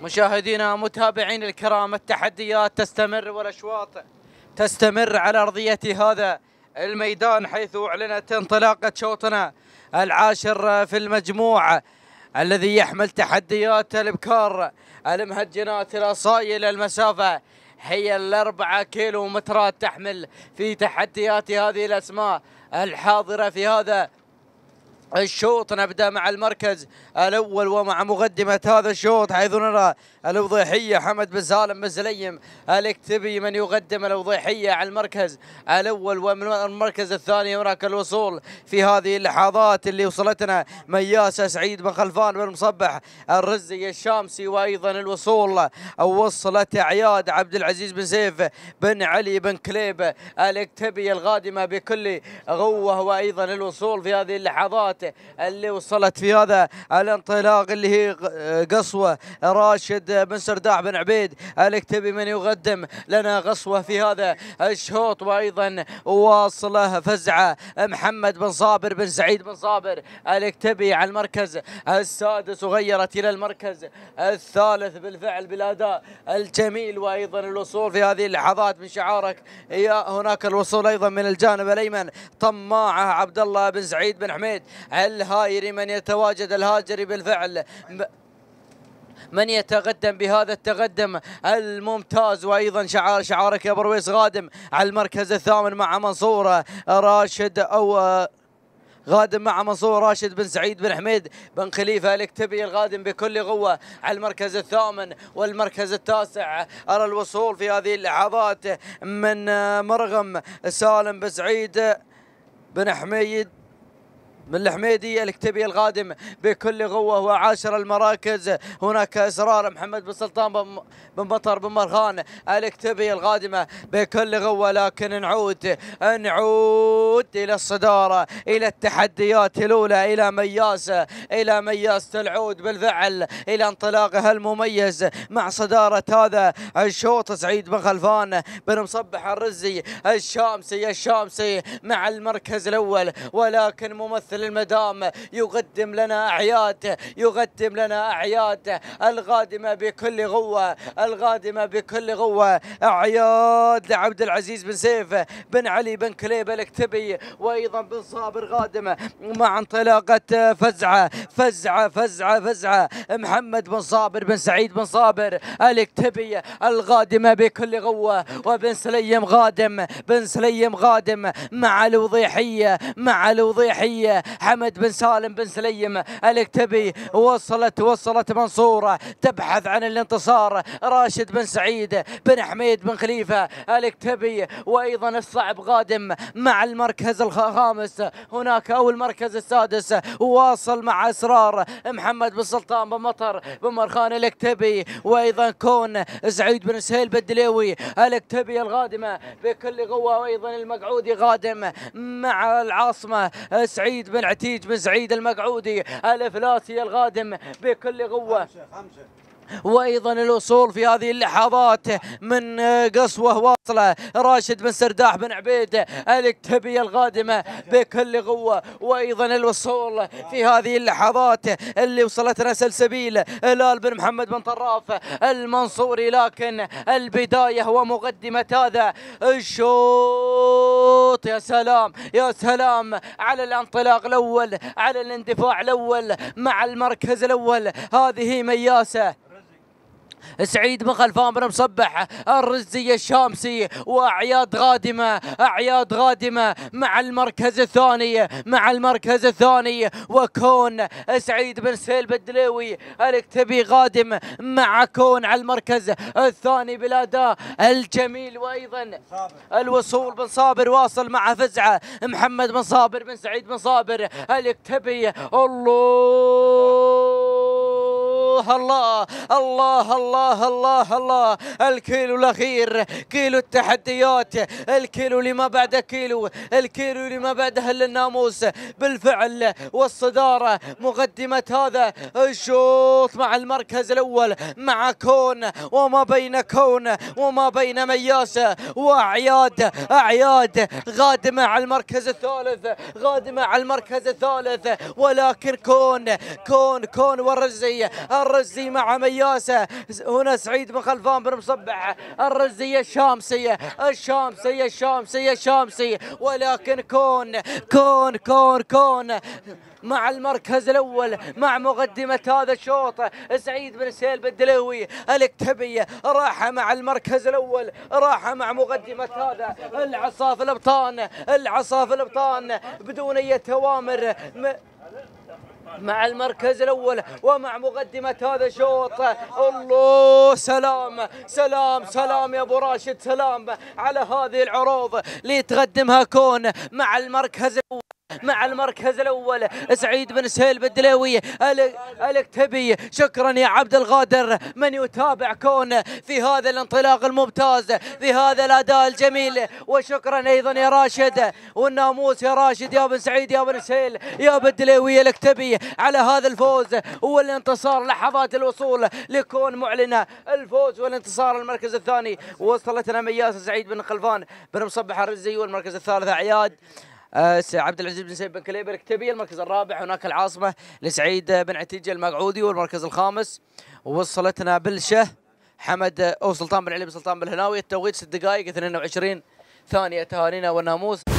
مشاهدينا متابعين الكرام التحديات تستمر والأشواط تستمر على أرضية هذا الميدان حيث أعلنت انطلاقة شوطنا العاشر في المجموع الذي يحمل تحديات الابكار المهجنات الاصايل المسافه هي الاربعه كيلو مترات تحمل في تحديات هذه الاسماء الحاضره في هذا الشوط نبدا مع المركز الاول ومع مقدمه هذا الشوط حيث نرى الوضيحيه حمد بن سالم بن زليم الكتبي من يقدم الوضيحيه على المركز الاول ومن المركز الثاني هناك الوصول في هذه اللحظات اللي وصلتنا مياسه سعيد بن خلفان بن مصبح الرزي الشامسي وايضا الوصول وصلت عياد عبد العزيز بن سيف بن علي بن كليب الاكتبي القادمه بكل قوه وايضا الوصول في هذه اللحظات اللي وصلت في هذا الانطلاق اللي هي قصوة راشد بن سرداع بن عبيد الكتبي من يقدم لنا قصوة في هذا الشوط وأيضا واصله فزعة محمد بن صابر بن سعيد بن صابر الكتبي على المركز السادس وغيرت إلى المركز الثالث بالفعل بالأداء الجميل وأيضا الوصول في هذه اللحظات من شعارك هناك الوصول أيضا من الجانب الأيمن طماعة عبد الله بن سعيد بن حميد الهائري من يتواجد الهاجري بالفعل من يتقدم بهذا التقدم الممتاز وايضا شعار شعارك يا برويس غادم على المركز الثامن مع منصور راشد او غادم مع منصور راشد بن سعيد بن حميد بن خليفة الاكتبي الغادم بكل قوة على المركز الثامن والمركز التاسع أرى الوصول في هذه اللحظات من مرغم سالم بن سعيد بن حميد من الحميدية الكتبي القادم بكل قوة وعاشر المراكز هناك إصرار محمد بن سلطان بن مطر بن مرخان الكتبي القادمة بكل قوة لكن نعود نعود إلى الصدارة إلى التحديات الأولى إلى مياس إلى مياس تلعود بالفعل إلى انطلاقها المميز مع صدارة هذا الشوط سعيد بن خلفان بن مصبح الرزي الشامسي الشامسي مع المركز الأول ولكن ممثل مثل المدام يقدم لنا أعياد يقدم لنا أعياد القادمة بكل قوة القادمة بكل قوة أعياد لعبد العزيز بن سيف بن علي بن كليب الكتبي وأيضا بن صابر قادمة مع انطلاقة فزعة فزعة فزعة فزعة محمد بن صابر بن سعيد بن صابر الكتبي القادمة بكل قوة وبن سليم قادم بن سليم قادم مع الوضيحية مع الوضيحية حمد بن سالم بن سليم الاكتبي وصلت وصلت منصورة تبحث عن الانتصار راشد بن سعيد بن حميد بن خليفة الاكتبي وأيضا الصعب قادم مع المركز الخامس هناك أو المركز السادس واصل مع أسرار محمد بن سلطان بن مطر بن مرخان الاكتبي وأيضا كون سعيد بن سهيل بالدليوي الاكتبي القادمة بكل قوة وأيضا المقعودي قادم مع العاصمة سعيد بن بن عتيج بن سعيد المقعودي الافلاسي القادم بكل قوه خمسة خمسة وايضا الوصول في هذه اللحظات من آه، قسوه واصله راشد بن سرداح بن عبيد الكتبيه القادمه بكل قوه وايضا الوصول في هذه اللحظات اللي وصلتنا سلسبيل هلال بن محمد بن طراف المنصوري لكن البدايه ومقدمه هذا الشوط يا سلام يا سلام على الانطلاق الاول على الاندفاع الاول مع المركز الاول هذه مياسه سعيد خلفان بن مصبح الرزي الشامسي واعياد غادمه اعياد غادمه مع المركز الثاني مع المركز الثاني وكون سعيد بن سهيل بدلوي الكتبي غادم مع كون على المركز الثاني بالاداء الجميل وايضا الوصول بن صابر واصل مع فزعه محمد بن صابر بن سعيد بن صابر الكتبي الله الله الله الله الله الله الله الكيلو الأخير كيلو التحديات الكيلو اللي ما بعده كيلو الكيلو اللي ما بعده إلا الناموس بالفعل والصدارة مقدمة هذا الشوط مع المركز الأول مع كون وما بين كون وما بين مياسة وأعياد أعياد غادمة على المركز الثالث غادمة على المركز الثالث ولكن كون كون كون والرزي الرزي مع مياسة هنا سعيد بن خلفان بن مصبع الرزي الشامسي الشامسي الشامسي الشامسي ولكن كون كون كون كون مع المركز الأول مع مقدمة هذا الشوط سعيد بن سيل بالدلوي الكتبي راح مع المركز الأول راح مع مقدمة هذا العصاف الأبطان العصاف الأبطان بدون أي توامر مع المركز الأول ومع مقدمة هذا الشوط الله سلام سلام سلام يا أبو راشد سلام على هذه العروض لتقدمها كون مع المركز الأول مع المركز الأول سعيد بن سهيل بالدلاوي الكتبي شكرا يا عبد الغادر من يتابع كون في هذا الانطلاق الممتاز في هذا الأداء الجميل وشكرا أيضا يا راشد والناموس يا راشد يا بن سعيد يا بن سهيل يا بالدلاوي الكتبي على هذا الفوز والانتصار لحظات الوصول لكون معلنة الفوز والانتصار المركز الثاني وصلتنا مياس سعيد بن خلفان بن مصبح الرزي والمركز الثالث عياد عبد العزيز بن سعيد بن كليبر كتبي المركز الرابع هناك العاصمه لسعيد بن عتيجه المقعودي والمركز الخامس وصلتنا بلشه حمد او سلطان بن علي بن سلطان بالهناوي التوقيت 6 دقائق 22 ثانيه تهانينا والناموس